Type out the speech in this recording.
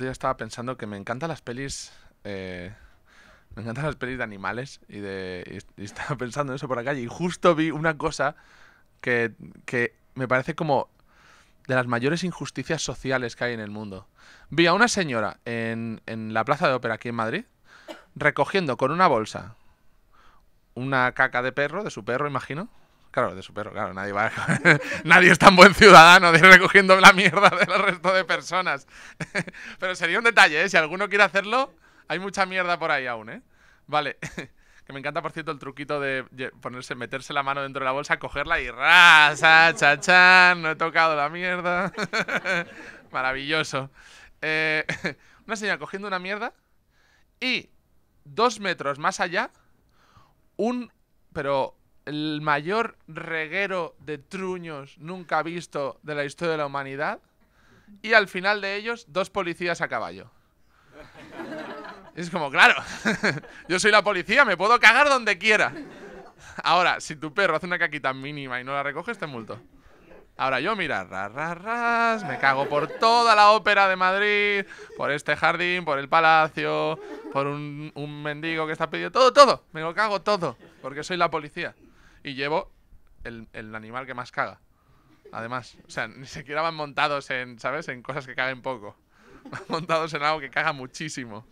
El estaba pensando que me encantan las pelis. Eh, me encantan las pelis de animales. Y, de, estaba pensando en eso por la calle. Y justo vi una cosa que, que me parece como de las mayores injusticias sociales que hay en el mundo. Vi a una señora en, en la Plaza de Ópera aquí en Madrid recogiendo con una bolsa una caca de perro, de su perro, imagino, Claro, de su perro, claro, nadie va. A... nadie es tan buen ciudadano de ir recogiendo la mierda del resto de personas. Pero sería un detalle, ¿eh? Si alguno quiere hacerlo, hay mucha mierda por ahí aún, ¿eh? Vale. que me encanta, por cierto, el truquito de ponerse, meterse la mano dentro de la bolsa, cogerla y rasa, chachán, no he tocado la mierda. Maravilloso. Eh, una señora cogiendo una mierda y dos metros más allá, un. Pero el mayor reguero de truños nunca visto de la historia de la humanidad. Y al final de ellos, dos policías a caballo. Es como, claro, yo soy la policía, me puedo cagar donde quiera. Ahora, si tu perro hace una caquita mínima y no la recoges, te multo. Ahora yo, mira, ras, me cago por toda la ópera de Madrid, por este jardín, por el palacio, por un, un mendigo que está pidiendo todo, todo. Me lo cago todo, porque soy la policía. Y llevo el, animal que más caga. Además, o sea, ni siquiera van montados en, ¿sabes? En cosas que caguen poco. Van montados en algo que caga muchísimo.